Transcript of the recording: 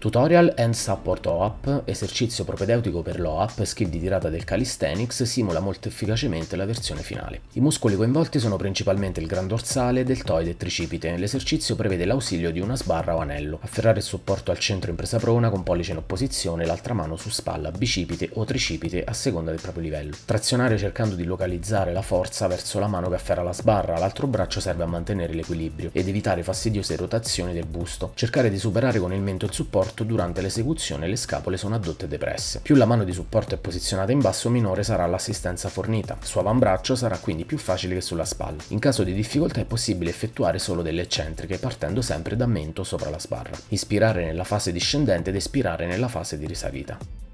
Tutorial and Support OAP, esercizio propedeutico per l'OAP, skill di tirata del calisthenics, simula molto efficacemente la versione finale. I muscoli coinvolti sono principalmente il gran dorsale, deltoide e tricipite. L'esercizio prevede l'ausilio di una sbarra o anello. Afferrare il supporto al centro in presa prona con pollice in opposizione, l'altra mano su spalla, bicipite o tricipite a seconda del proprio livello. Trazionare cercando di localizzare la forza verso la mano che afferra la sbarra, l'altro braccio serve a mantenere l'equilibrio ed evitare fastidiose rotazioni del busto. Cercare di superare con il mento il supporto supporto, durante l'esecuzione le scapole sono addotte depresse. Più la mano di supporto è posizionata in basso, minore sarà l'assistenza fornita. Su avambraccio sarà quindi più facile che sulla spalla. In caso di difficoltà è possibile effettuare solo delle eccentriche partendo sempre da mento sopra la sbarra. Ispirare nella fase discendente ed espirare nella fase di risalita.